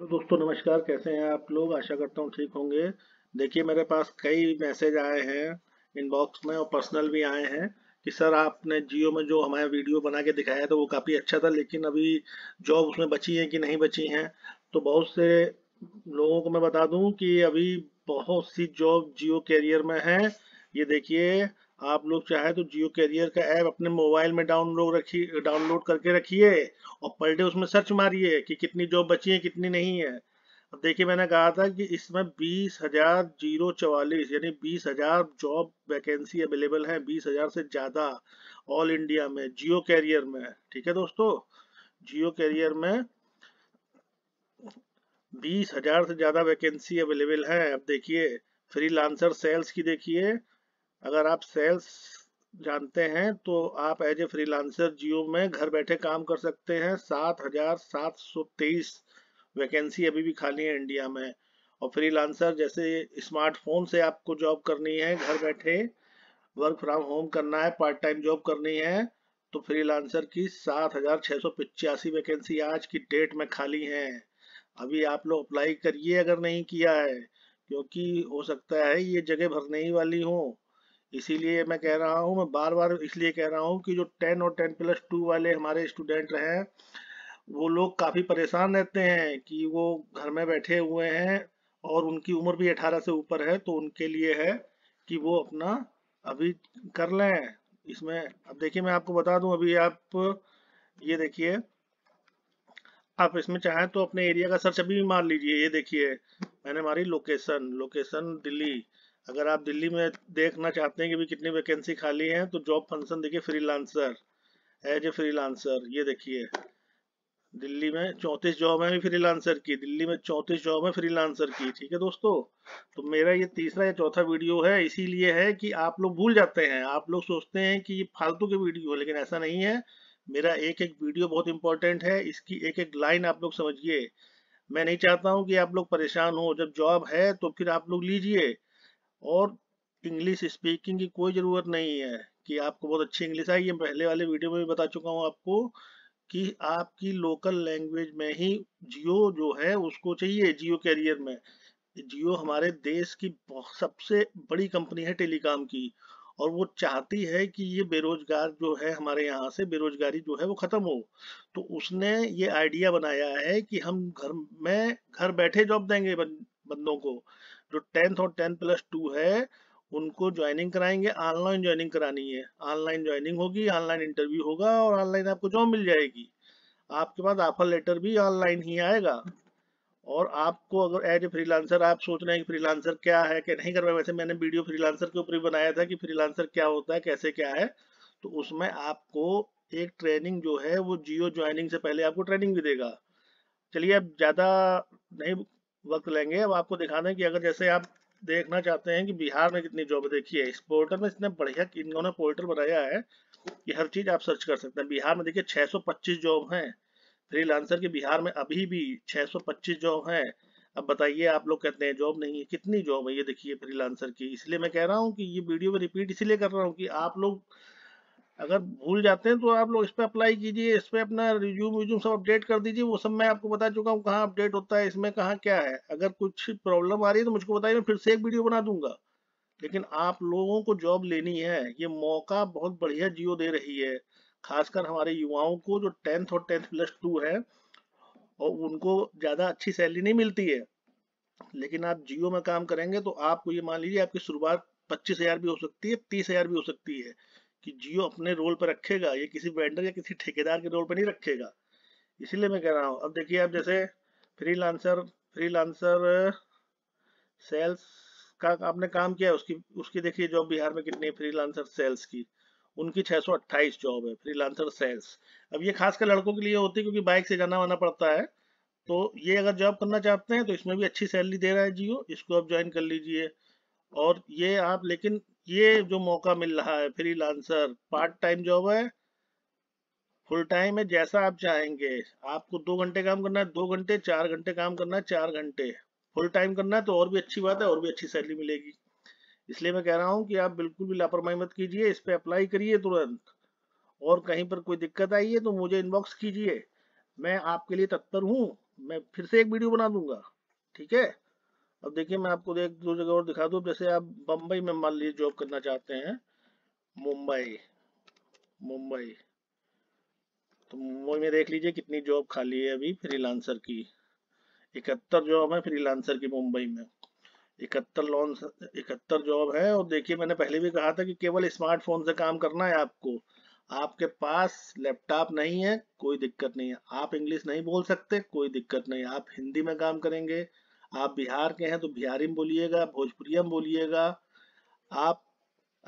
hello दोस्तों नमस्कार कैसे हैं आप लोग आशा करता हूँ ठीक होंगे देखिए मेरे पास कई मैसेज आए हैं इनबॉक्स में और पर्सनल भी आए हैं कि सर आपने जियो में जो हमारे वीडियो बना के दिखाया था वो काफ़ी अच्छा था लेकिन अभी जॉब उसमें बची है कि नहीं बची हैं तो बहुत से लोगों को मैं बता दूँ कि अभी बहुत सी जॉब जियो कैरियर में है ये देखिए आप लोग चाहे तो जियो कैरियर का ऐप अपने मोबाइल में डाउनलोड रखिए डाउनलोड करके रखिए और पर डे उसमें सर्च मारिए कि कितनी जॉब बची है कितनी नहीं है अब देखिए मैंने कहा था कि इसमें बीस हजार जीरो चवालीस यानी बीस हजार जॉब वैकेंसी अवेलेबल है बीस हजार से ज़्यादा ऑल इंडिया में जियो कैरियर में ठीक है दोस्तों जियो कैरियर में बीस हजार से ज़्यादा वैकेंसी अवेलेबल है अब देखिए फ्री सेल्स की देखिए अगर आप सेल्स जानते हैं तो आप एज ए फ्रीलांसर जियो में घर बैठे काम कर सकते हैं सात हजार सात सौ तेईस वैकेंसी अभी भी खाली है इंडिया में और फ्रीलांसर जैसे स्मार्टफोन से आपको जॉब करनी है घर बैठे वर्क फ्रॉम होम करना है पार्ट टाइम जॉब करनी है तो फ्रीलांसर की सात हजार छह सौ पिचासी वैकेंसी आज की डेट में खाली है अभी आप लोग अप्लाई करिए अगर नहीं किया है क्योंकि हो सकता है ये जगह भरने ही वाली हूँ इसीलिए मैं कह रहा हूँ मैं बार बार इसलिए कह रहा हूँ कि जो टेन और टेन प्लस टू वाले हमारे स्टूडेंट हैं वो लोग काफ़ी परेशान रहते हैं कि वो घर में बैठे हुए हैं और उनकी उम्र भी 18 से ऊपर है तो उनके लिए है कि वो अपना अभी कर लें इसमें अब देखिए मैं आपको बता दूं अभी आप ये देखिए आप इसमें चाहें तो अपने एरिया का सर्च अभी मार लीजिए ये देखिए मैंने मारी लोकेशन लोकेशन दिल्ली अगर आप दिल्ली में देखना चाहते हैं कि भी कितनी वैकेंसी खाली है तो जॉब फंक्शन देखिए freelancer as a freelancer ये देखिए दिल्ली में चौंतीस जॉब है फ्री लांसर की दिल्ली में चौंतीस जॉब है फ्री लांसर की ठीक है दोस्तों तो मेरा ये तीसरा या चौथा वीडियो है इसीलिए है कि आप लोग भूल जाते हैं आप लोग सोचते हैं कि ये फालतू के वीडियो है लेकिन ऐसा नहीं है मेरा एक एक वीडियो बहुत इंपॉर्टेंट है इसकी एक एक लाइन आप लोग समझिए मैं नहीं चाहता हूँ कि आप लोग परेशान हो जब जॉब है तो फिर आप लोग लीजिए और इंग्लिश स्पीकिंग की कोई ज़रूरत नहीं है कि आपको बहुत अच्छी इंग्लिश आई है पहले वाले वीडियो में भी बता चुका हूँ आपको कि आपकी लोकल लैंग्वेज में ही जियो जो है उसको चाहिए जियो कैरियर में जियो हमारे देश की सबसे बड़ी कंपनी है टेलीकॉम की और वो चाहती है कि ये बेरोजगार जो है हमारे यहाँ से बेरोजगारी जो है वो ख़त्म हो तो उसने ये आइडिया बनाया है कि हम घर में घर बैठे जॉब देंगे बंदों को जो टेंथ और टेन प्लस टू है उनको ज्वाइनिंग कराएंगे ऑनलाइन ज्वाइनिंग करानी है ऑनलाइन ज्वाइनिंग होगी ऑनलाइन इंटरव्यू होगा और ऑनलाइन आपको जॉब मिल जाएगी आपके पास ऑफर लेटर भी ऑनलाइन ही आएगा और आपको अगर एज ए फ्रीलांसर आप सोच रहे हैं कि फ्रीलांसर क्या है क्या नहीं कर रहे वैसे मैंने वीडियो फ्रीलांसर के ऊपर ही बनाया था कि फ्रीलांसर क्या होता है कैसे क्या है तो उसमें आपको एक ट्रेनिंग जो है वो जियो ज्वाइनिंग से पहले आपको ट्रेनिंग भी देगा चलिए अब ज़्यादा नहीं वक्त लेंगे अब आपको दिखाना है कि अगर जैसे आप देखना चाहते हैं कि बिहार में कितनी जॉब है देखिए इस पोर्टल में इतने बढ़िया इन्होंने पोर्टल बनाया है कि हर चीज आप सर्च कर सकते हैं बिहार में देखिए 625 जॉब हैं फ्रीलांसर के बिहार में अभी भी 625 जॉब हैं अब बताइए आप लोग कहते हैं जॉब नहीं है कितनी जॉब है ये देखिए फ्री की इसलिए मैं कह रहा हूँ कि ये वीडियो में रिपीट इसीलिए कर रहा हूँ कि आप लोग अगर भूल जाते हैं तो आप लोग इस पर अप्लाई कीजिए इस पर अपना रिज्यूम व्यूज्यूम सब अपडेट कर दीजिए वो सब मैं आपको बता चुका हूँ कहाँ अपडेट होता है इसमें कहाँ क्या है अगर कुछ प्रॉब्लम आ रही है तो मुझको बताइए मैं फिर से एक वीडियो बना दूंगा लेकिन आप लोगों को जॉब लेनी है ये मौका बहुत बढ़िया जियो दे रही है खासकर हमारे युवाओं को जो टेंथ और टेंथ प्लस टू है और उनको ज़्यादा अच्छी सैलरी नहीं मिलती है लेकिन आप जियो में काम करेंगे तो आपको ये मान लीजिए आपकी शुरुआत पच्चीस हजार भी हो सकती है तीस हजार भी हो सकती है कि जियो अपने रोल पर रखेगा ये किसी वेंडर या किसी ठेकेदार के रोल पर नहीं रखेगा इसीलिए मैं कह रहा हूँ अब देखिए आप जैसे फ्रीलांसर फ्रीलांसर सेल्स का आपने काम किया उसकी उसकी देखिए जॉब बिहार में कितनी है फ्रीलांसर सेल्स की उनकी अट्ठाईस जॉब है फ्रीलांसर सेल्स अब ये खासकर लड़कों के लिए होती है क्योंकि बाइक से जाना वाना पड़ता है तो ये अगर जॉब करना चाहते हैं तो इसमें भी अच्छी सैलरी दे रहा है जियो इसको आप ज्वाइन कर लीजिए और ये आप लेकिन ये जो मौका मिल रहा है लांसर पार्ट टाइम जॉब है फुल टाइम है जैसा आप चाहेंगे आपको दो घंटे काम करना है दो घंटे चार घंटे काम करना है चार घंटे फुल टाइम करना है तो और भी अच्छी बात है और भी अच्छी सैलरी मिलेगी इसलिए मैं कह रहा हूँ कि आप बिल्कुल भी लापरवाही मत कीजिए इस पर अप्लाई करिए तुरंत और कहीं पर कोई दिक्कत आई है तो मुझे इनबॉक्स कीजिए मैं आपके लिए तत्पर हूँ मैं फिर से एक वीडियो बना दूंगा ठीक है अब देखिए मैं आपको एक दो जगह और दिखा दू जैसे आप बम्बई में मान लीजिए जॉब करना चाहते हैं मुंबई मुंबई तो मुंबई में देख लीजिए कितनी जॉब खाली है अभी फ्रीलांसर की इकहत्तर जॉब है फ्रीलांसर की मुंबई में इकहत्तर लोन इकहत्तर जॉब है और देखिए मैंने पहले भी कहा था कि केवल स्मार्टफोन से काम करना है आपको आपके पास लैपटॉप नहीं है कोई दिक्कत नहीं है आप इंग्लिश नहीं बोल सकते कोई दिक्कत नहीं आप हिंदी में काम करेंगे आप बिहार के हैं तो बिहारी में बोलिएगा भोजपुरी में बोलिएगा आप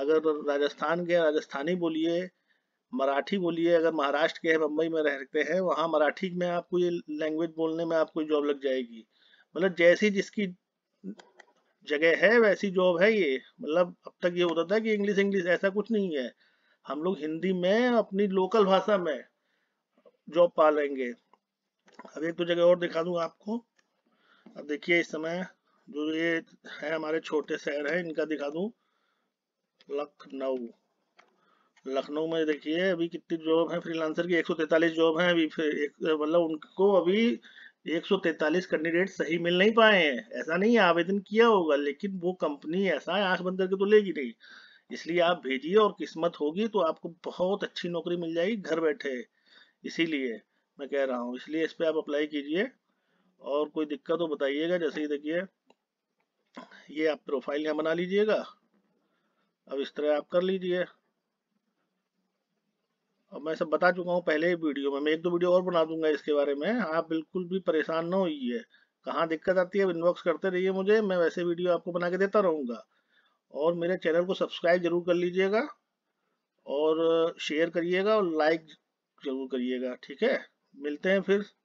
अगर राजस्थान के हैं राजस्थानी बोलिए मराठी बोलिए अगर महाराष्ट्र के हैं बम्बई में रहते हैं वहाँ मराठी में आपको ये लैंग्वेज बोलने में आपको जॉब लग जाएगी मतलब जैसी जिसकी जगह है वैसी जॉब है ये मतलब अब तक ये होता था कि इंग्लिश इंग्लिश ऐसा कुछ नहीं है हम लोग हिंदी में अपनी लोकल भाषा में जॉब पा लेंगे अब एक तो जगह और दिखा दूंगा आपको अब देखिए इस समय जो ये है हमारे छोटे शहर है इनका दिखा दू लखनऊ लखनऊ में देखिए अभी कितनी जॉब है फ्रीलांसर की 143 जॉब है अभी मतलब उनको अभी 143 कैंडिडेट सही मिल नहीं पाए हैं ऐसा नहीं है आवेदन किया होगा लेकिन वो कंपनी ऐसा है आंख बंद करके तो लेगी नहीं इसलिए आप भेजिए और किस्मत होगी तो आपको बहुत अच्छी नौकरी मिल जाएगी घर बैठे इसीलिए मैं कह रहा हूँ इसलिए इस पर आप अप्लाई कीजिए और कोई दिक्कत हो बताइएगा जैसे ही देखिए ये आप प्रोफाइल यहाँ बना लीजिएगा अब इस तरह आप कर लीजिए अब मैं सब बता चुका हूँ पहले ही वीडियो में मैं एक दो वीडियो और बना दूंगा इसके बारे में आप बिल्कुल भी परेशान ना होइए कहाँ दिक्कत आती है इनबॉक्स करते रहिए मुझे मैं वैसे वीडियो आपको बना के देता रहूँगा और मेरे चैनल को सब्सक्राइब जरूर कर लीजिएगा और शेयर करिएगा और लाइक जरूर करिएगा ठीक है मिलते हैं फिर